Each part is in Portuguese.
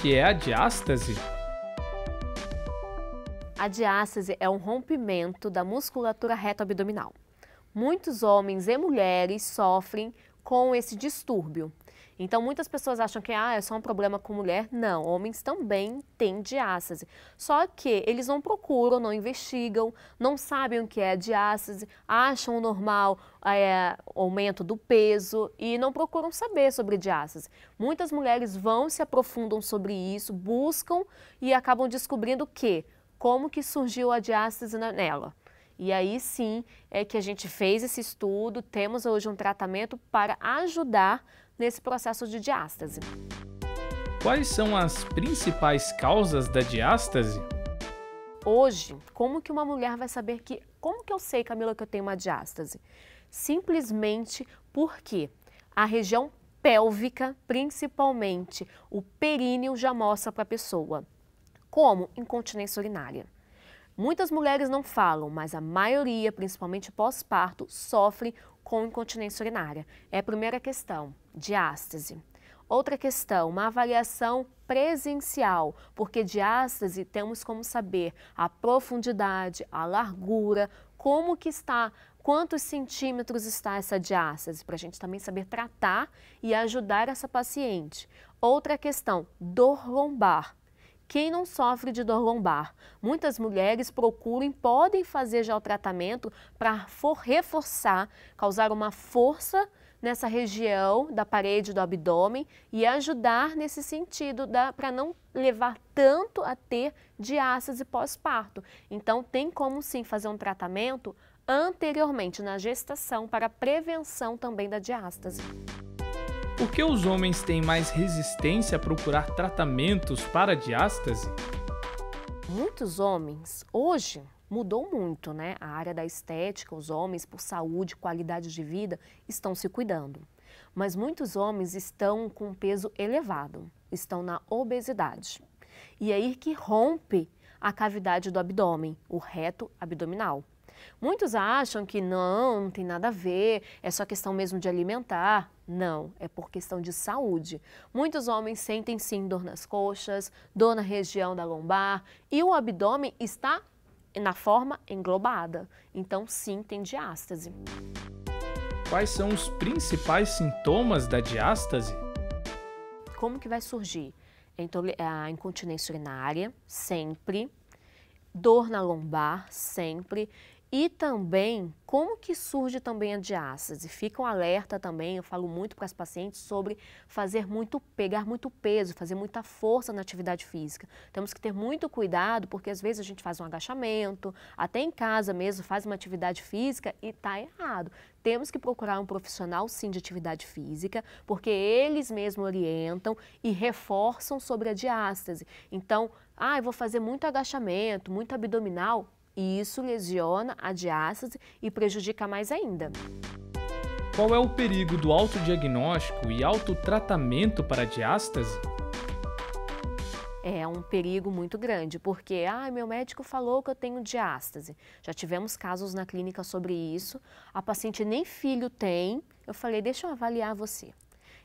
que é a diástase? A diástase é um rompimento da musculatura reto-abdominal. Muitos homens e mulheres sofrem com esse distúrbio. Então, muitas pessoas acham que ah, é só um problema com mulher. Não, homens também têm diástase. Só que eles não procuram, não investigam, não sabem o que é diástase, acham normal é, aumento do peso e não procuram saber sobre diástase. Muitas mulheres vão, se aprofundam sobre isso, buscam e acabam descobrindo o que, como que surgiu a diástase nela. E aí sim é que a gente fez esse estudo, temos hoje um tratamento para ajudar nesse processo de diástase. Quais são as principais causas da diástase? Hoje, como que uma mulher vai saber que. Como que eu sei, Camila, que eu tenho uma diástase? Simplesmente porque a região pélvica, principalmente o períneo, já mostra para a pessoa. Como incontinência urinária. Muitas mulheres não falam, mas a maioria, principalmente pós-parto, sofre com incontinência urinária. É a primeira questão, diástase. Outra questão, uma avaliação presencial, porque diástase temos como saber a profundidade, a largura, como que está, quantos centímetros está essa diástase, para a gente também saber tratar e ajudar essa paciente. Outra questão, dor lombar quem não sofre de dor lombar. Muitas mulheres procuram e podem fazer já o tratamento para reforçar, causar uma força nessa região da parede do abdômen e ajudar nesse sentido para não levar tanto a ter diástase pós-parto. Então, tem como sim fazer um tratamento anteriormente na gestação para prevenção também da diástase. Por que os homens têm mais resistência a procurar tratamentos para diástase? Muitos homens, hoje, mudou muito, né? A área da estética, os homens, por saúde, qualidade de vida, estão se cuidando. Mas muitos homens estão com peso elevado, estão na obesidade. E é aí que rompe a cavidade do abdômen, o reto abdominal. Muitos acham que não, não tem nada a ver, é só questão mesmo de alimentar. Não, é por questão de saúde. Muitos homens sentem sim dor nas coxas, dor na região da lombar e o abdômen está na forma englobada. Então, sim, tem diástase. Quais são os principais sintomas da diástase? Como que vai surgir? Então, a incontinência urinária, sempre. Dor na lombar, sempre e também, como que surge também a diástase? Ficam um alerta também, eu falo muito para as pacientes sobre fazer muito, pegar muito peso, fazer muita força na atividade física. Temos que ter muito cuidado, porque às vezes a gente faz um agachamento, até em casa mesmo faz uma atividade física e está errado. Temos que procurar um profissional, sim, de atividade física, porque eles mesmos orientam e reforçam sobre a diástase. Então, ah, eu vou fazer muito agachamento, muito abdominal, e isso lesiona a diástase e prejudica mais ainda. Qual é o perigo do autodiagnóstico e autotratamento para a diástase? é um perigo muito grande, porque ah, meu médico falou que eu tenho diástase. Já tivemos casos na clínica sobre isso. A paciente nem filho tem. Eu falei, deixa eu avaliar você.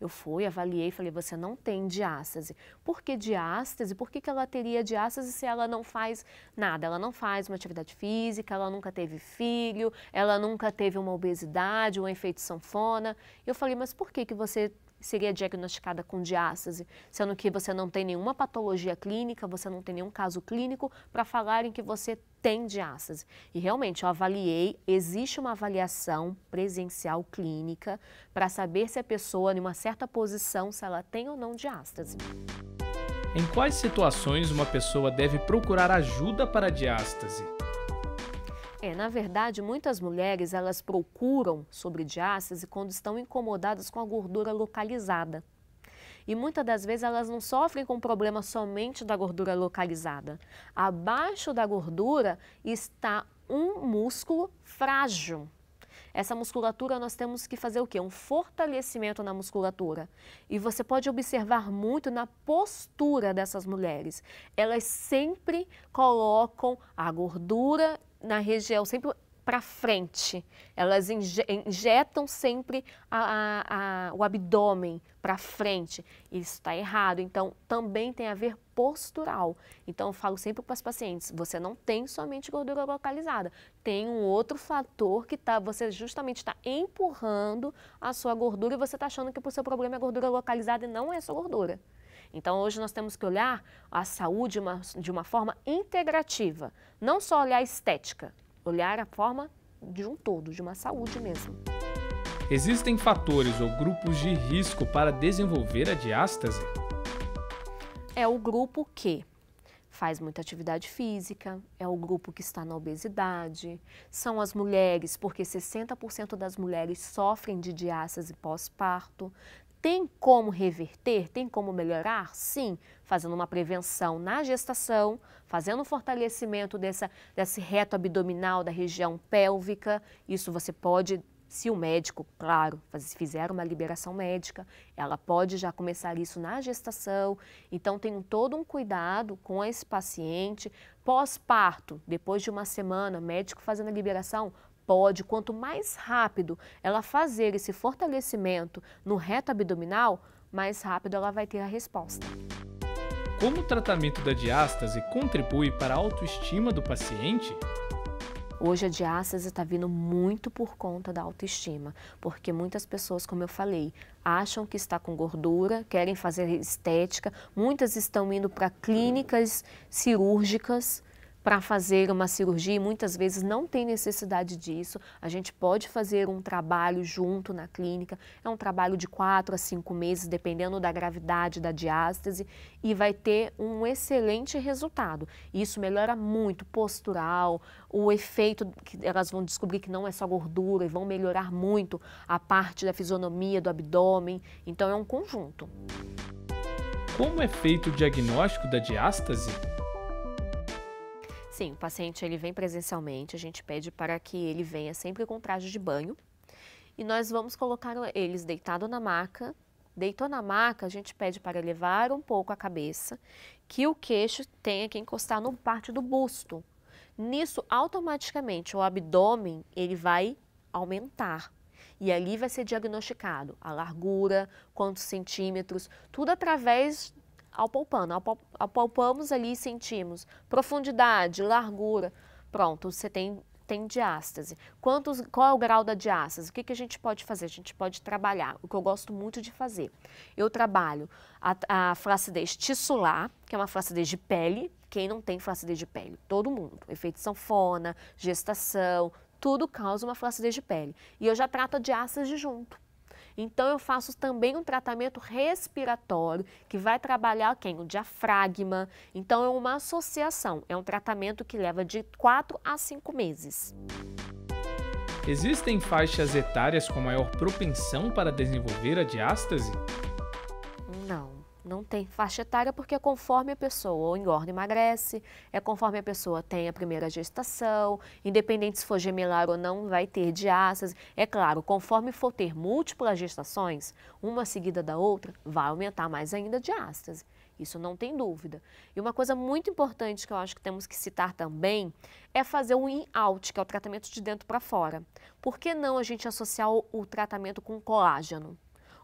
Eu fui, avaliei, falei, você não tem diástase. Por que diástase? Por que, que ela teria diástase se ela não faz nada? Ela não faz uma atividade física, ela nunca teve filho, ela nunca teve uma obesidade, um efeito sanfona. Eu falei, mas por que, que você seria diagnosticada com diástase, sendo que você não tem nenhuma patologia clínica, você não tem nenhum caso clínico para falar em que você tem diástase. E realmente, eu avaliei, existe uma avaliação presencial clínica para saber se a pessoa, em uma certa posição, se ela tem ou não diástase. Em quais situações uma pessoa deve procurar ajuda para diástase? É, na verdade, muitas mulheres elas procuram sobre diástase quando estão incomodadas com a gordura localizada. E muitas das vezes elas não sofrem com problema somente da gordura localizada. Abaixo da gordura está um músculo frágil. Essa musculatura nós temos que fazer o quê? Um fortalecimento na musculatura. E você pode observar muito na postura dessas mulheres. Elas sempre colocam a gordura na região, sempre para frente. Elas injetam sempre a, a, a, o abdômen para frente. Isso está errado. Então, também tem a ver postural. Então, eu falo sempre para os pacientes: você não tem somente gordura localizada, tem um outro fator que tá, você justamente está empurrando a sua gordura e você está achando que o seu problema é gordura localizada e não é sua gordura. Então, hoje nós temos que olhar a saúde uma, de uma forma integrativa, não só olhar a estética, olhar a forma de um todo, de uma saúde mesmo. Existem fatores ou grupos de risco para desenvolver a diástase? É o grupo que faz muita atividade física, é o grupo que está na obesidade, são as mulheres, porque 60% das mulheres sofrem de diástase pós-parto, tem como reverter? Tem como melhorar? Sim, fazendo uma prevenção na gestação, fazendo um fortalecimento dessa, desse reto abdominal da região pélvica. Isso você pode, se o médico, claro, se fizer uma liberação médica, ela pode já começar isso na gestação. Então, tem todo um cuidado com esse paciente. Pós-parto, depois de uma semana, médico fazendo a liberação, pode, quanto mais rápido ela fazer esse fortalecimento no reto abdominal, mais rápido ela vai ter a resposta. Como o tratamento da diástase contribui para a autoestima do paciente? Hoje a diástase está vindo muito por conta da autoestima, porque muitas pessoas, como eu falei, acham que está com gordura, querem fazer estética, muitas estão indo para clínicas cirúrgicas para fazer uma cirurgia e muitas vezes não tem necessidade disso. A gente pode fazer um trabalho junto na clínica, é um trabalho de quatro a cinco meses, dependendo da gravidade da diástase, e vai ter um excelente resultado. Isso melhora muito postural, o efeito que elas vão descobrir que não é só gordura e vão melhorar muito a parte da fisionomia do abdômen. Então é um conjunto. Como é feito o diagnóstico da diástase? Sim, o paciente ele vem presencialmente, a gente pede para que ele venha sempre com traje de banho e nós vamos colocar eles deitado na maca. Deitou na maca, a gente pede para elevar um pouco a cabeça, que o queixo tenha que encostar no parte do busto. Nisso, automaticamente, o abdômen ele vai aumentar. E ali vai ser diagnosticado a largura, quantos centímetros, tudo através ao poupamos ali e sentimos profundidade, largura. Pronto, você tem, tem diástase. Quantos, qual é o grau da diástase? O que, que a gente pode fazer? A gente pode trabalhar, o que eu gosto muito de fazer. Eu trabalho a, a flacidez tissular, que é uma flacidez de pele, quem não tem flacidez de pele? Todo mundo. Efeito sanfona, gestação, tudo causa uma flacidez de pele. E eu já trato a diástase junto. Então eu faço também um tratamento respiratório que vai trabalhar quem? O diafragma. Então é uma associação, é um tratamento que leva de 4 a 5 meses. Existem faixas etárias com maior propensão para desenvolver a diástase? Não tem faixa etária porque é conforme a pessoa ou engorda, emagrece, é conforme a pessoa tem a primeira gestação, independente se for gemelar ou não, vai ter diástase. É claro, conforme for ter múltiplas gestações, uma seguida da outra, vai aumentar mais ainda a diástase. Isso não tem dúvida. E uma coisa muito importante que eu acho que temos que citar também é fazer o in-out, que é o tratamento de dentro para fora. Por que não a gente associar o, o tratamento com colágeno?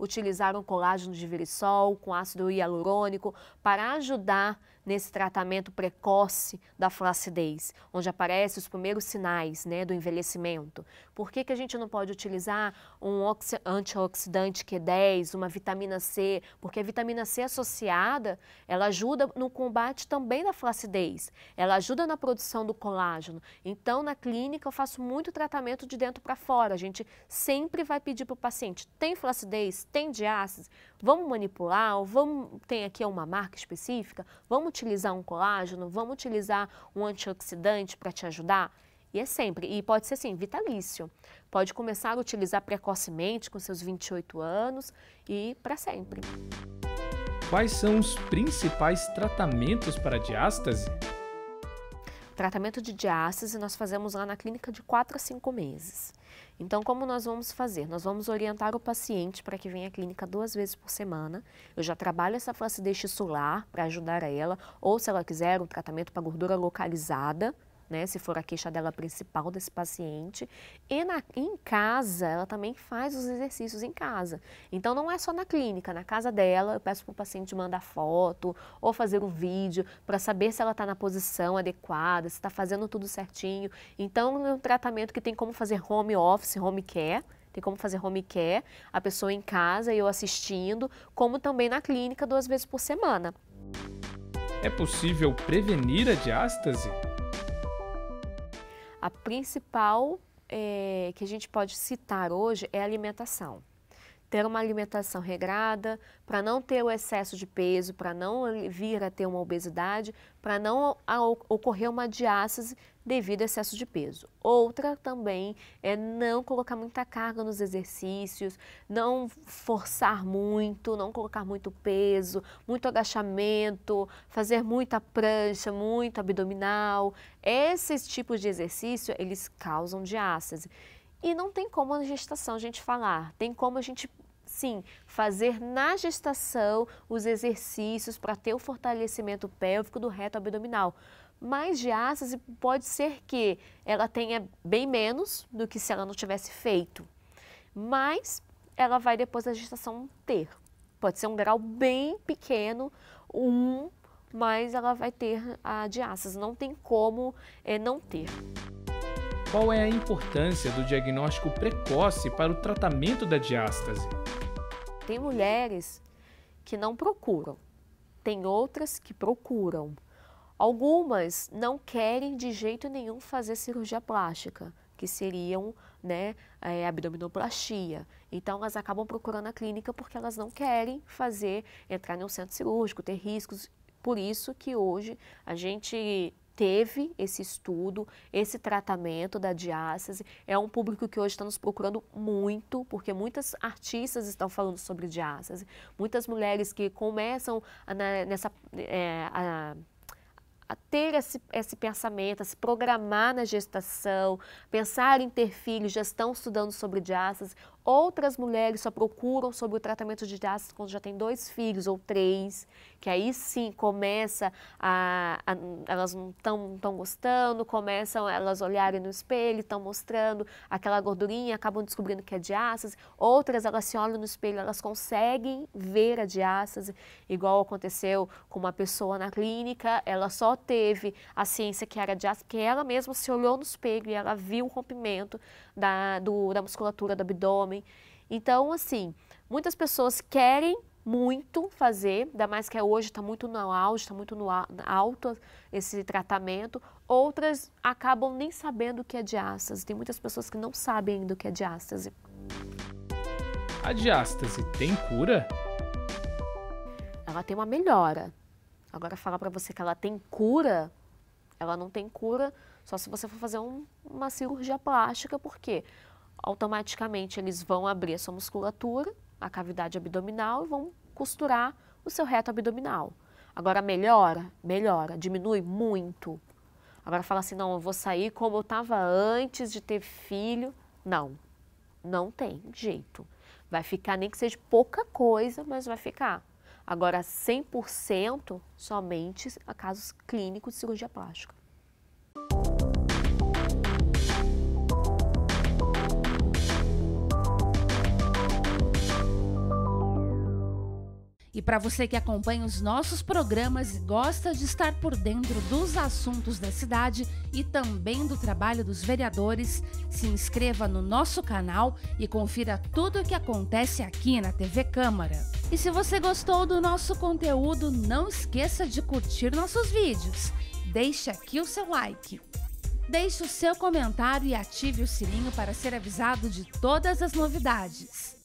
utilizaram colágeno de virissol com ácido hialurônico para ajudar nesse tratamento precoce da flacidez, onde aparecem os primeiros sinais né, do envelhecimento? Por que, que a gente não pode utilizar um antioxidante Q10, uma vitamina C? Porque a vitamina C associada, ela ajuda no combate também da flacidez, ela ajuda na produção do colágeno. Então, na clínica, eu faço muito tratamento de dentro para fora. A gente sempre vai pedir para o paciente, tem flacidez, tem diástase, vamos manipular, vamos, tem aqui uma marca específica, vamos utilizar um colágeno? Vamos utilizar um antioxidante para te ajudar? E é sempre, e pode ser assim, vitalício. Pode começar a utilizar precocemente com seus 28 anos e para sempre. Quais são os principais tratamentos para diástase? tratamento de diástase nós fazemos lá na clínica de 4 a 5 meses. Então, como nós vamos fazer? Nós vamos orientar o paciente para que venha à clínica duas vezes por semana. Eu já trabalho essa flacidez tissular para ajudar ela, ou se ela quiser, um tratamento para gordura localizada, né, se for a queixa dela principal desse paciente. E na, em casa, ela também faz os exercícios em casa. Então, não é só na clínica, na casa dela, eu peço para o paciente mandar foto ou fazer um vídeo para saber se ela está na posição adequada, se está fazendo tudo certinho. Então, é um tratamento que tem como fazer home office, home care, tem como fazer home care, a pessoa em casa e eu assistindo, como também na clínica duas vezes por semana. É possível prevenir a diástase? A principal é, que a gente pode citar hoje é a alimentação ter uma alimentação regrada, para não ter o excesso de peso, para não vir a ter uma obesidade, para não ocorrer uma diástase devido ao excesso de peso. Outra também é não colocar muita carga nos exercícios, não forçar muito, não colocar muito peso, muito agachamento, fazer muita prancha, muito abdominal. Esses tipos de exercício, eles causam diástase. E não tem como na gestação a gente falar, tem como a gente sim fazer na gestação os exercícios para ter o fortalecimento pélvico do reto abdominal. mais diástase pode ser que ela tenha bem menos do que se ela não tivesse feito. Mas ela vai depois da gestação ter. Pode ser um grau bem pequeno, um, mas ela vai ter a diástase. Não tem como é, não ter. Qual é a importância do diagnóstico precoce para o tratamento da diástase? Tem mulheres que não procuram, tem outras que procuram. Algumas não querem de jeito nenhum fazer cirurgia plástica, que seriam né, é, abdominoplastia. Então, elas acabam procurando a clínica porque elas não querem fazer, entrar em um centro cirúrgico, ter riscos. Por isso que hoje a gente teve esse estudo, esse tratamento da diástase. É um público que hoje está nos procurando muito, porque muitas artistas estão falando sobre diástase. Muitas mulheres que começam a, na, né, nessa. É, a, a ter esse, esse, pensamento, a se programar na gestação, pensar em ter filhos, já estão estudando sobre diástase Outras mulheres só procuram sobre o tratamento de diástase quando já tem dois filhos ou três, que aí sim começa a, a elas não estão tão gostando, começam elas olharem no espelho, estão mostrando aquela gordurinha, acabam descobrindo que é diástase. Outras elas se olham no espelho, elas conseguem ver a diástase, igual aconteceu com uma pessoa na clínica, ela só teve a ciência que era diástase que ela mesma se olhou no espelho e ela viu o rompimento da, do, da musculatura do abdômen. Então, assim, muitas pessoas querem muito fazer, ainda mais que é hoje está muito no auge, está muito no alto esse tratamento. Outras acabam nem sabendo o que é diástase. Tem muitas pessoas que não sabem ainda o que é diástase. A diástase tem cura? Ela tem uma melhora. Agora falar para você que ela tem cura, ela não tem cura só se você for fazer um, uma cirurgia plástica, porque automaticamente eles vão abrir a sua musculatura, a cavidade abdominal e vão costurar o seu reto abdominal. Agora melhora, melhora, diminui muito. Agora fala assim, não, eu vou sair como eu estava antes de ter filho. Não, não tem jeito. Vai ficar, nem que seja pouca coisa, mas vai ficar. Agora, 100% somente a casos clínicos de cirurgia plástica. E para você que acompanha os nossos programas e gosta de estar por dentro dos assuntos da cidade e também do trabalho dos vereadores, se inscreva no nosso canal e confira tudo o que acontece aqui na TV Câmara. E se você gostou do nosso conteúdo, não esqueça de curtir nossos vídeos. Deixe aqui o seu like. Deixe o seu comentário e ative o sininho para ser avisado de todas as novidades.